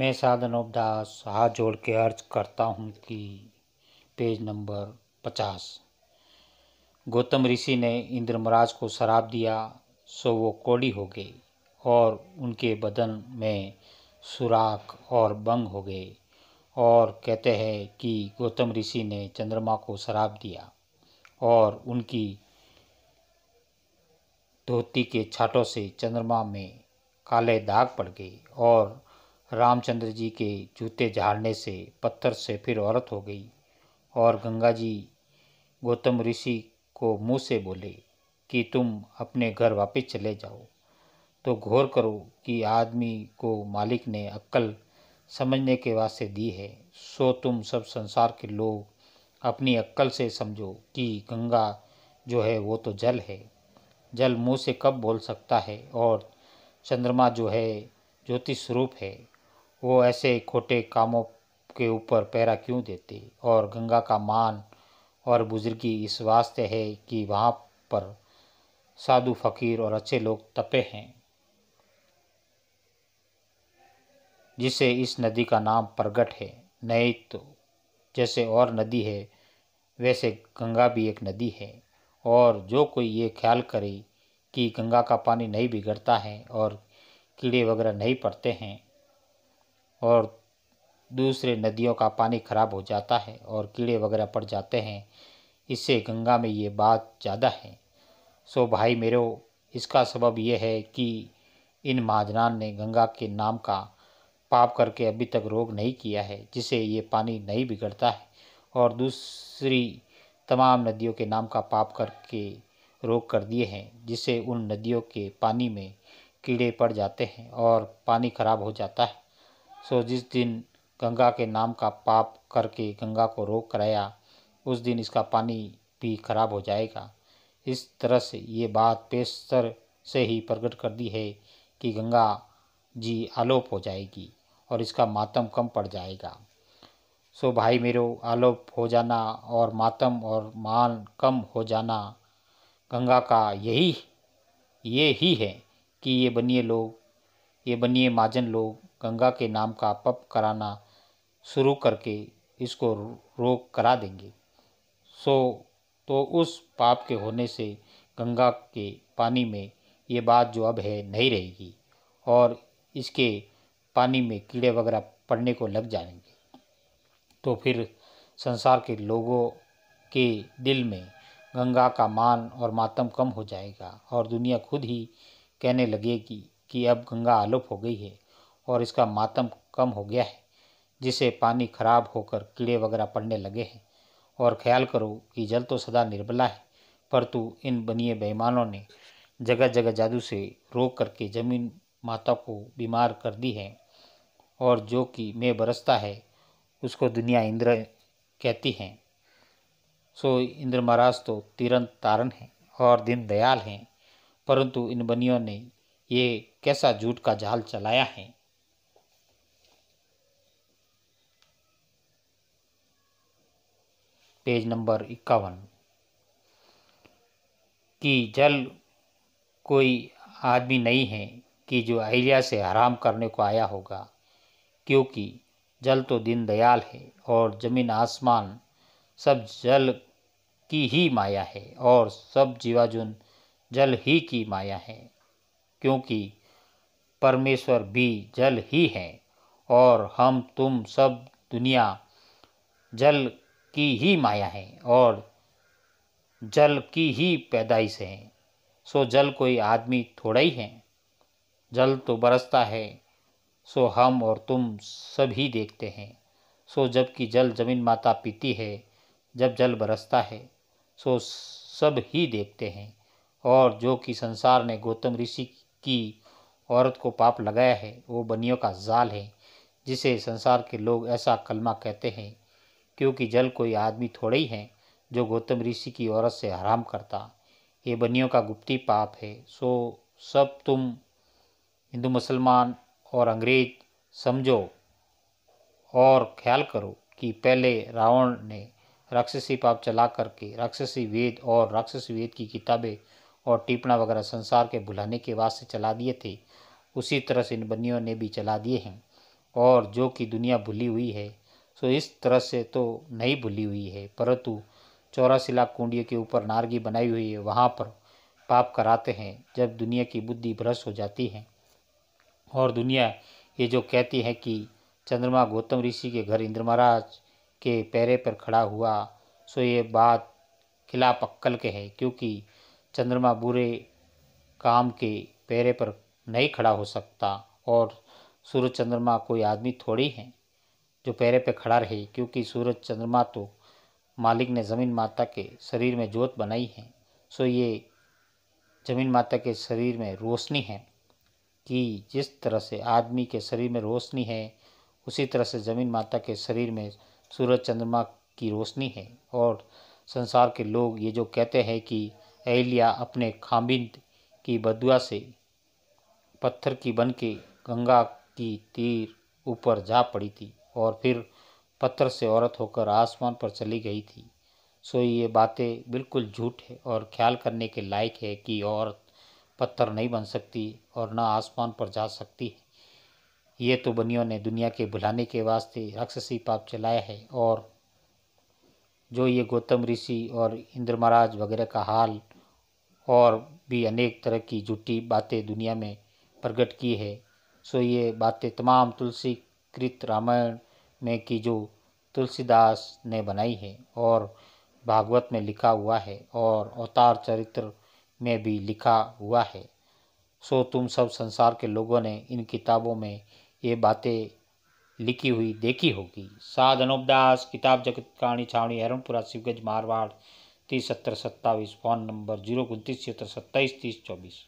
मैं साधनोपदास हाथ जोड़ के अर्ज करता हूँ कि पेज नंबर पचास गौतम ऋषि ने इंद्रमराज को शराब दिया सो वो कोड़ी हो गई और उनके बदन में सुराख और बंग हो गए और कहते हैं कि गौतम ऋषि ने चंद्रमा को शराब दिया और उनकी धोती के छाटों से चंद्रमा में काले दाग पड़ गए और रामचंद्र जी के जूते झाड़ने से पत्थर से फिर औरत हो गई और गंगा जी गौतम ऋषि को मुंह से बोले कि तुम अपने घर वापस चले जाओ तो घोर करो कि आदमी को मालिक ने अक्ल समझने के वास्ते दी है सो तुम सब संसार के लोग अपनी अक्ल से समझो कि गंगा जो है वो तो जल है जल मुंह से कब बोल सकता है और चंद्रमा जो है ज्योतिष स्वरूप है वो ऐसे खोटे कामों के ऊपर पैरा क्यों देते और गंगा का मान और बुजुर्गी इस वास्ते है कि वहाँ पर साधु फकीर और अच्छे लोग तपे हैं जिसे इस नदी का नाम प्रगट है नहीं तो जैसे और नदी है वैसे गंगा भी एक नदी है और जो कोई ये ख्याल करे कि गंगा का पानी नहीं बिगड़ता है और कीड़े वगैरह नहीं पड़ते हैं और दूसरे नदियों का पानी खराब हो जाता है और कीड़े वगैरह पड़ जाते हैं इससे गंगा में ये बात ज़्यादा है सो भाई मेरे इसका सबब यह है कि इन महाजनान ने गंगा के नाम का पाप करके अभी तक रोग नहीं किया है जिसे ये पानी नहीं बिगड़ता है और दूसरी तमाम नदियों के नाम का पाप करके रोग कर दिए हैं जिससे उन नदियों के पानी में कीड़े पड़ जाते हैं और पानी खराब हो जाता है सो जिस दिन गंगा के नाम का पाप करके गंगा को रोक कराया उस दिन इसका पानी भी खराब हो जाएगा इस तरह से ये बात पेशर से ही प्रकट कर दी है कि गंगा जी आलोप हो जाएगी और इसका मातम कम पड़ जाएगा सो भाई मेरो आलोप हो जाना और मातम और मान कम हो जाना गंगा का यही ये ही है कि ये बनिए लोग ये बनिए माजन लोग गंगा के नाम का पप कराना शुरू करके इसको रोक करा देंगे सो तो उस पाप के होने से गंगा के पानी में ये बात जो अब है नहीं रहेगी और इसके पानी में कीड़े वगैरह पड़ने को लग जाएंगे तो फिर संसार के लोगों के दिल में गंगा का मान और मातम कम हो जाएगा और दुनिया खुद ही कहने लगेगी कि अब गंगा आलोप हो गई है और इसका मातम कम हो गया है जिसे पानी खराब होकर कीड़े वगैरह पड़ने लगे हैं और ख्याल करो कि जल तो सदा निर्बला है परंतु इन बनिए बेईमानों ने जगह जगह जादू से रोक करके जमीन माता को बीमार कर दी है और जो कि मैं बरसता है उसको दुनिया इंद्र कहती हैं सो इंद्र महाराज तो तिरंत तारण हैं और दिन दयाल हैं परंतु इन बनियों ने ये कैसा झूठ का जाल चलाया है पेज नंबर इक्यावन कि जल कोई आदमी नहीं है कि जो अहिल्या से हराम करने को आया होगा क्योंकि जल तो दिन दयाल है और जमीन आसमान सब जल की ही माया है और सब जीवाजुन जल ही की माया है क्योंकि परमेश्वर भी जल ही है और हम तुम सब दुनिया जल की ही माया है और जल की ही पैदाइश है सो जल कोई आदमी थोड़ा ही है जल तो बरसता है सो हम और तुम सभी देखते हैं सो जबकि जल जमीन माता पीती है जब जल बरसता है सो सब ही देखते हैं और जो कि संसार ने गौतम ऋषि की औरत को पाप लगाया है वो बनियों का जाल है जिसे संसार के लोग ऐसा कलमा कहते हैं क्योंकि जल कोई आदमी थोड़े ही हैं जो गौतम ऋषि की औरत से हराम करता ये बनियों का गुप्ती पाप है सो सब तुम हिंदू मुसलमान और अंग्रेज समझो और ख्याल करो कि पहले रावण ने राक्षसी पाप चला करके राक्षसी वेद और राक्षसी वेद की किताबें और टिप्पणा वगैरह संसार के भुलाने के वास्ते चला दिए थे उसी तरह से इन बनियों ने भी चला दिए हैं और जो कि दुनिया भुली हुई है सो तो इस तरह से तो नहीं भूली हुई है परंतु चौरासी लाख कुंडियों के ऊपर नारगी बनाई हुई है वहाँ पर पाप कराते हैं जब दुनिया की बुद्धि भ्रष्ट हो जाती है और दुनिया ये जो कहती है कि चंद्रमा गौतम ऋषि के घर इंद्र महाराज के पैरे पर खड़ा हुआ सो ये बात खिला पक्कल के है क्योंकि चंद्रमा बुरे काम के पैरे पर नहीं खड़ा हो सकता और सूर्य चंद्रमा कोई आदमी थोड़ी हैं जो पैरे पे खड़ा रहे क्योंकि सूरज चंद्रमा तो मालिक ने ज़मीन माता के शरीर में जोत बनाई है सो ये ज़मीन माता के शरीर में रोशनी है कि जिस तरह से आदमी के शरीर में रोशनी है उसी तरह से ज़मीन माता के शरीर में सूरज चंद्रमा की रोशनी है और संसार के लोग ये जो कहते हैं कि अहिल्या अपने खामिंद की बदुआ से पत्थर की बन के गंगा की तीर ऊपर जा पड़ी थी और फिर पत्थर से औरत होकर आसमान पर चली गई थी सो ये बातें बिल्कुल झूठ है और ख्याल करने के लायक है कि औरत पत्थर नहीं बन सकती और ना आसमान पर जा सकती है ये तो बनियों ने दुनिया के भुलाने के वास्ते राक्षसी पाप चलाया है और जो ये गौतम ऋषि और इंद्र महाराज वगैरह का हाल और भी अनेक तरह की झूठी बातें दुनिया में प्रकट की है सो ये बातें तमाम तुलसी कृत रामायण में की जो तुलसीदास ने बनाई है और भागवत में लिखा हुआ है और अवतार चरित्र में भी लिखा हुआ है सो तुम सब संसार के लोगों ने इन किताबों में ये बातें लिखी हुई देखी होगी साध अनुपदास किताब जगत कहानी छावनी हरणपुरा शिवगंज मारवाड़ तीस सत्तर सत्ताईस फ़ोन नंबर जीरो उनतीस छिहत्तर सत्ताईस तीस चौबीस